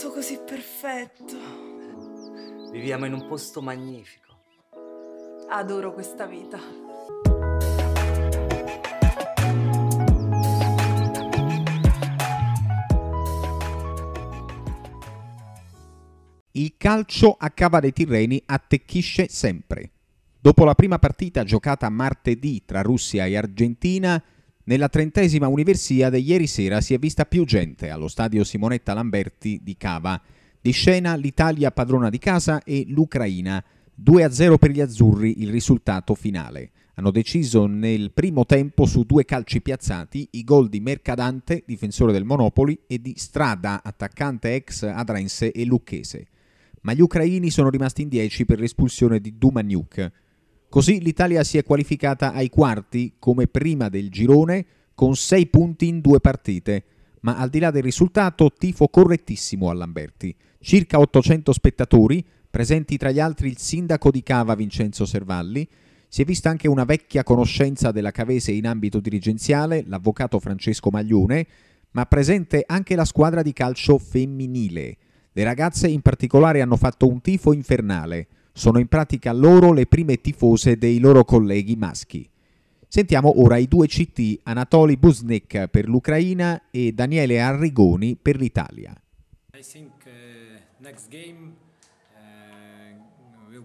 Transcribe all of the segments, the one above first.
tutto così perfetto. Viviamo in un posto magnifico. Adoro questa vita. Il calcio a Cava dei Tirreni attecchisce sempre. Dopo la prima partita giocata martedì tra Russia e Argentina, nella trentesima Universiade ieri sera si è vista più gente allo stadio Simonetta Lamberti di Cava. Di scena l'Italia padrona di casa e l'Ucraina. 2-0 per gli azzurri il risultato finale. Hanno deciso nel primo tempo su due calci piazzati i gol di Mercadante, difensore del Monopoli, e di Strada, attaccante ex Adrense e Lucchese. Ma gli ucraini sono rimasti in 10 per l'espulsione di Dumaniuk. Così l'Italia si è qualificata ai quarti come prima del girone con sei punti in due partite, ma al di là del risultato tifo correttissimo a Lamberti. Circa 800 spettatori, presenti tra gli altri il sindaco di Cava Vincenzo Servalli, si è vista anche una vecchia conoscenza della Cavese in ambito dirigenziale, l'avvocato Francesco Maglione, ma presente anche la squadra di calcio femminile. Le ragazze in particolare hanno fatto un tifo infernale. Sono in pratica loro le prime tifose dei loro colleghi maschi. Sentiamo ora i due CT Anatoli Busnik per l'Ucraina e Daniele Arrigoni per l'Italia. Uh, uh, uh,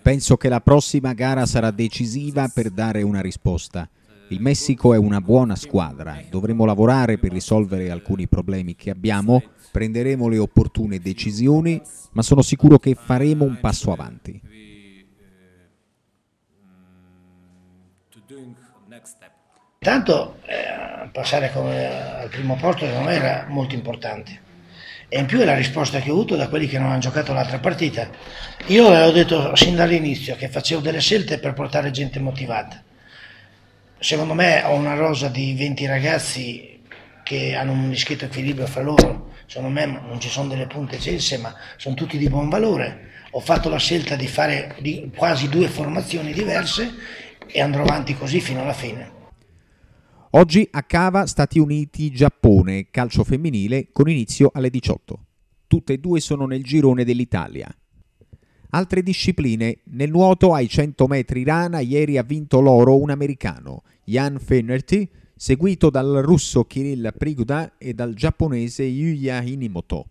Penso che la prossima gara sarà decisiva per dare una risposta. Il Messico è una buona squadra, dovremo lavorare per risolvere alcuni problemi che abbiamo, prenderemo le opportune decisioni, ma sono sicuro che faremo un passo avanti. Intanto eh, passare come, al primo posto secondo me era molto importante e in più è la risposta che ho avuto da quelli che non hanno giocato l'altra partita. Io avevo detto sin dall'inizio che facevo delle scelte per portare gente motivata secondo me ho una rosa di 20 ragazzi che hanno un discreto equilibrio fra loro, secondo me non ci sono delle punte celse, ma sono tutti di buon valore. Ho fatto la scelta di fare di quasi due formazioni diverse e andrò avanti così fino alla fine. Oggi a Cava Stati Uniti-Giappone, calcio femminile, con inizio alle 18. Tutte e due sono nel girone dell'Italia. Altre discipline. Nel nuoto ai 100 metri rana ieri ha vinto l'oro un americano, Jan Fenerty, seguito dal russo Kirill Priguda e dal giapponese Yuya Inimoto.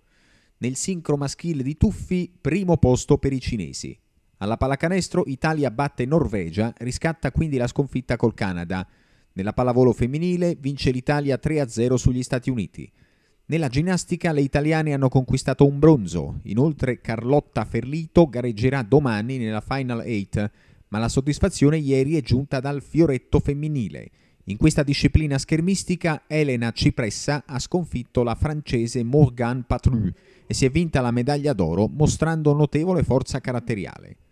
Nel sincro maschile di tuffi, primo posto per i cinesi. Alla pallacanestro Italia batte Norvegia, riscatta quindi la sconfitta col Canada. Nella pallavolo femminile vince l'Italia 3-0 sugli Stati Uniti. Nella ginnastica le italiane hanno conquistato un bronzo, inoltre Carlotta Ferlito gareggerà domani nella Final 8, ma la soddisfazione ieri è giunta dal fioretto femminile. In questa disciplina schermistica Elena Cipressa ha sconfitto la francese Morgane Patru e si è vinta la medaglia d'oro mostrando notevole forza caratteriale.